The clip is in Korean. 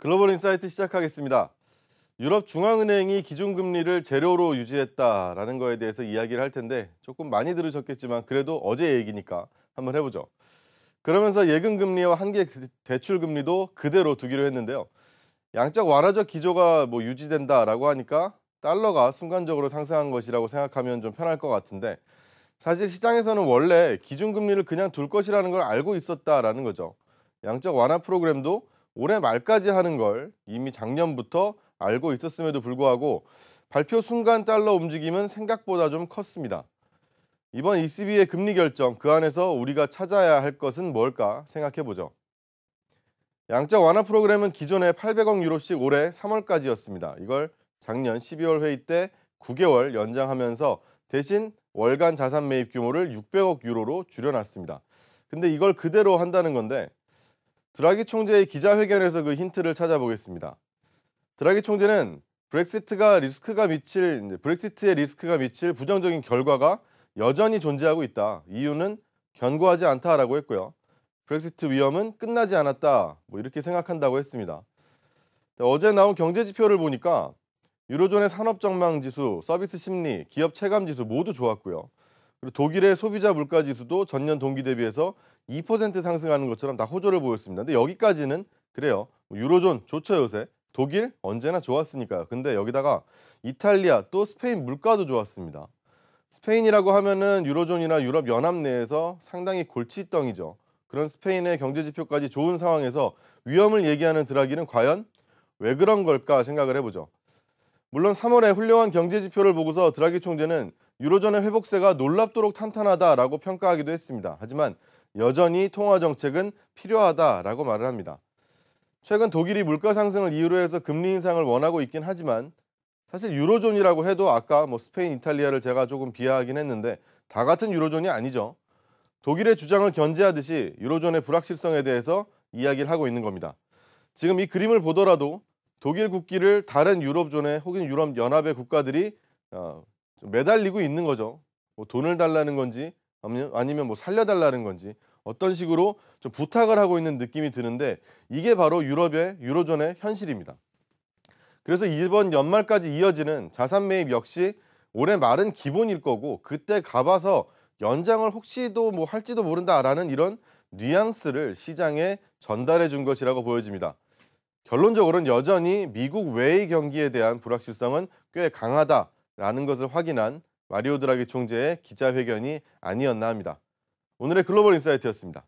글로벌 인사이트 시작하겠습니다. 유럽 중앙은행이 기준금리를 제로로 유지했다라는 거에 대해서 이야기를 할 텐데 조금 많이 들으셨겠지만 그래도 어제 얘기니까 한번 해보죠. 그러면서 예금금리와 한계 대출금리도 그대로 두기로 했는데요. 양적 완화적 기조가 뭐 유지된다라고 하니까 달러가 순간적으로 상승한 것이라고 생각하면 좀 편할 것 같은데 사실 시장에서는 원래 기준금리를 그냥 둘 것이라는 걸 알고 있었다라는 거죠. 양적 완화 프로그램도 올해 말까지 하는 걸 이미 작년부터 알고 있었음에도 불구하고 발표 순간 달러 움직임은 생각보다 좀 컸습니다. 이번 ECB의 금리 결정 그 안에서 우리가 찾아야 할 것은 뭘까 생각해보죠. 양적 완화 프로그램은 기존에 800억 유로씩 올해 3월까지였습니다. 이걸 작년 12월 회의 때 9개월 연장하면서 대신 월간 자산 매입 규모를 600억 유로로 줄여놨습니다. 근데 이걸 그대로 한다는 건데 드라기 총재의 기자회견에서 그 힌트를 찾아보겠습니다. 드라기 총재는 브렉시트가 리스크가 미칠 브렉시트의 리스크가 미칠 부정적인 결과가 여전히 존재하고 있다. 이유는 견고하지 않다라고 했고요. 브렉시트 위험은 끝나지 않았다. 뭐 이렇게 생각한다고 했습니다. 어제 나온 경제 지표를 보니까 유로존의 산업 전망 지수, 서비스 심리, 기업 체감 지수 모두 좋았고요. 그리고 독일의 소비자 물가 지수도 전년 동기 대비해서 2% 상승하는 것처럼 다 호조를 보였습니다. 근데 여기까지는 그래요. 뭐 유로존 좋죠 요새. 독일 언제나 좋았으니까요. 근데 여기다가 이탈리아 또 스페인 물가도 좋았습니다. 스페인이라고 하면은 유로존이나 유럽 연합 내에서 상당히 골칫덩이죠. 그런 스페인의 경제 지표까지 좋은 상황에서 위험을 얘기하는 드라기는 과연 왜 그런 걸까 생각을 해보죠. 물론 3월에 훌륭한 경제 지표를 보고서 드라기 총재는 유로존의 회복세가 놀랍도록 탄탄하다라고 평가하기도 했습니다. 하지만 여전히 통화 정책은 필요하다라고 말을 합니다. 최근 독일이 물가 상승을 이유로 해서 금리 인상을 원하고 있긴 하지만 사실 유로존이라고 해도 아까 뭐 스페인, 이탈리아를 제가 조금 비하하긴 했는데 다 같은 유로존이 아니죠. 독일의 주장을 견제하듯이 유로존의 불확실성에 대해서 이야기를 하고 있는 겁니다. 지금 이 그림을 보더라도 독일 국기를 다른 유럽존의 혹은 유럽 연합의 국가들이 어, 매달리고 있는 거죠. 뭐 돈을 달라는 건지 아니면 뭐 살려달라는 건지 어떤 식으로 좀 부탁을 하고 있는 느낌이 드는데 이게 바로 유럽의 유로존의 현실입니다. 그래서 이번 연말까지 이어지는 자산 매입 역시 올해 말은 기본일 거고 그때 가봐서 연장을 혹시도 뭐 할지도 모른다라는 이런 뉘앙스를 시장에 전달해 준 것이라고 보여집니다. 결론적으로는 여전히 미국 외의 경기에 대한 불확실성은 꽤 강하다. 라는 것을 확인한 마리오 드라기 총재의 기자회견이 아니었나 합니다. 오늘의 글로벌 인사이트였습니다.